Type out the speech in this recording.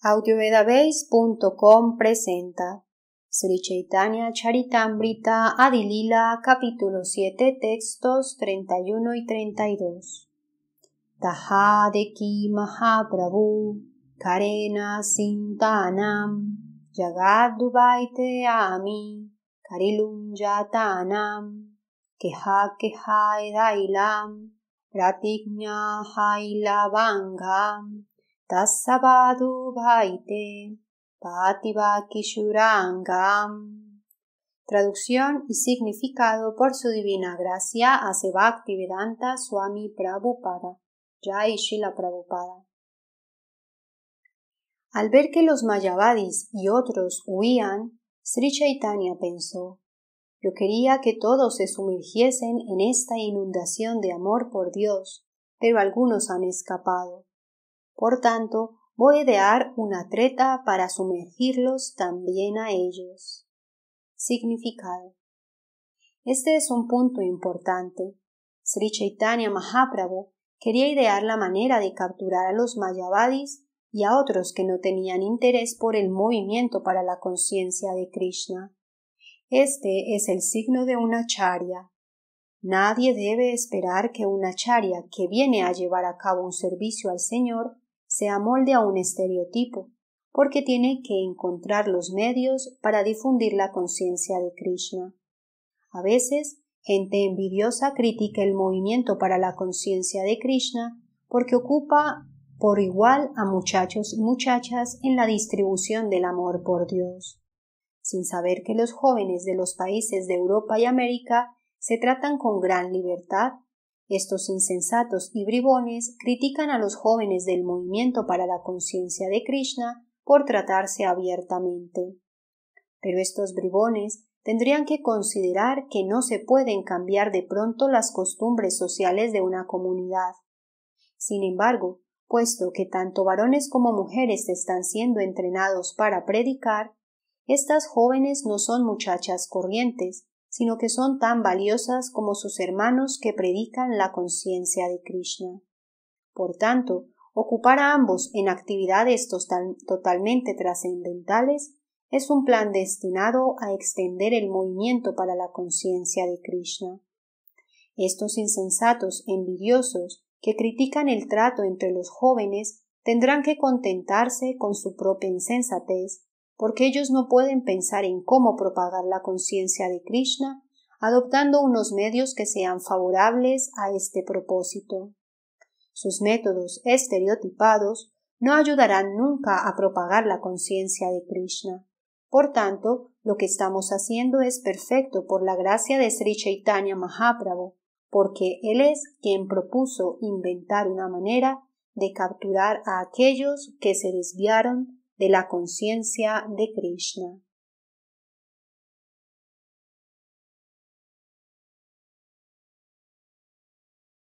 Audiovedabase.com presenta Sri Chaitanya Charitamrita Adilila capítulo siete textos 31 y 32 Tahadeki Mahaprabhu Karena Sintanam Jagadubaite Ami Karilum Jatanam Keha Keha Edailam Pratigna Hailabangam Tasabadu Bhaite Traducción y significado por su divina gracia a Bhaktivedanta Swami Prabhupada. Jai Shila Prabhupada. Al ver que los Mayavadis y otros huían, Sri Chaitanya pensó: Yo quería que todos se sumergiesen en esta inundación de amor por Dios, pero algunos han escapado. Por tanto, voy a idear una treta para sumergirlos también a ellos. Significado. Este es un punto importante. Sri Chaitanya Mahaprabhu quería idear la manera de capturar a los mayavadis y a otros que no tenían interés por el movimiento para la conciencia de Krishna. Este es el signo de una charia. Nadie debe esperar que una charia que viene a llevar a cabo un servicio al Señor se amolde a un estereotipo, porque tiene que encontrar los medios para difundir la conciencia de Krishna. A veces, gente envidiosa critica el movimiento para la conciencia de Krishna porque ocupa por igual a muchachos y muchachas en la distribución del amor por Dios, sin saber que los jóvenes de los países de Europa y América se tratan con gran libertad estos insensatos y bribones critican a los jóvenes del movimiento para la conciencia de Krishna por tratarse abiertamente. Pero estos bribones tendrían que considerar que no se pueden cambiar de pronto las costumbres sociales de una comunidad. Sin embargo, puesto que tanto varones como mujeres están siendo entrenados para predicar, estas jóvenes no son muchachas corrientes, sino que son tan valiosas como sus hermanos que predican la conciencia de Krishna. Por tanto, ocupar a ambos en actividades totalmente trascendentales es un plan destinado a extender el movimiento para la conciencia de Krishna. Estos insensatos envidiosos que critican el trato entre los jóvenes tendrán que contentarse con su propia insensatez porque ellos no pueden pensar en cómo propagar la conciencia de Krishna adoptando unos medios que sean favorables a este propósito. Sus métodos estereotipados no ayudarán nunca a propagar la conciencia de Krishna. Por tanto, lo que estamos haciendo es perfecto por la gracia de Sri Chaitanya Mahaprabhu, porque él es quien propuso inventar una manera de capturar a aquellos que se desviaron de la conciencia de Krishna.